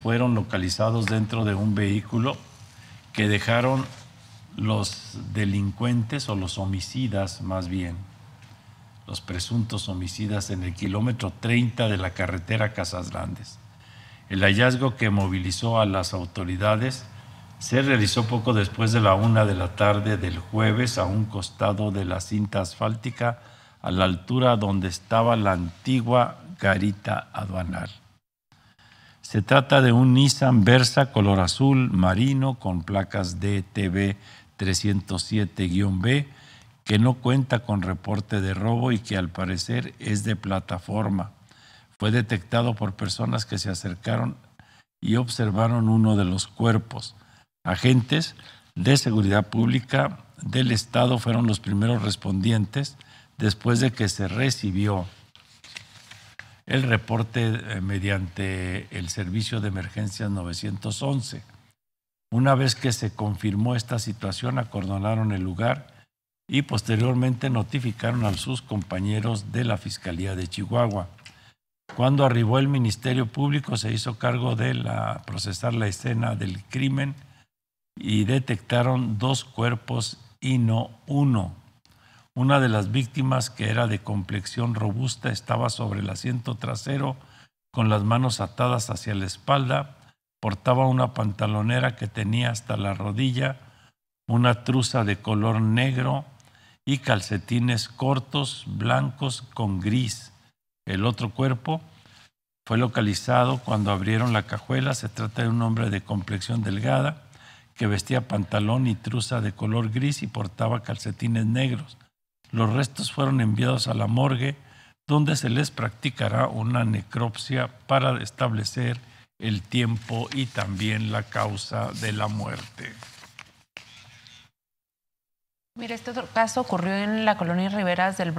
fueron localizados dentro de un vehículo que dejaron los delincuentes o los homicidas más bien, los presuntos homicidas en el kilómetro 30 de la carretera Casas Grandes. El hallazgo que movilizó a las autoridades se realizó poco después de la una de la tarde del jueves a un costado de la cinta asfáltica a la altura donde estaba la antigua garita aduanal. Se trata de un Nissan Versa color azul marino con placas DTB 307-B que no cuenta con reporte de robo y que al parecer es de plataforma. Fue detectado por personas que se acercaron y observaron uno de los cuerpos. Agentes de seguridad pública del Estado fueron los primeros respondientes después de que se recibió el reporte eh, mediante el Servicio de Emergencias 911. Una vez que se confirmó esta situación, acordonaron el lugar y posteriormente notificaron a sus compañeros de la Fiscalía de Chihuahua. Cuando arribó el Ministerio Público se hizo cargo de procesar la escena del crimen y detectaron dos cuerpos y no uno. Una de las víctimas, que era de complexión robusta, estaba sobre el asiento trasero con las manos atadas hacia la espalda, portaba una pantalonera que tenía hasta la rodilla, una truza de color negro y calcetines cortos, blancos con gris. El otro cuerpo fue localizado cuando abrieron la cajuela. Se trata de un hombre de complexión delgada que vestía pantalón y truza de color gris y portaba calcetines negros. Los restos fueron enviados a la morgue, donde se les practicará una necropsia para establecer el tiempo y también la causa de la muerte. Mira, este caso ocurrió en la colonia Riveras del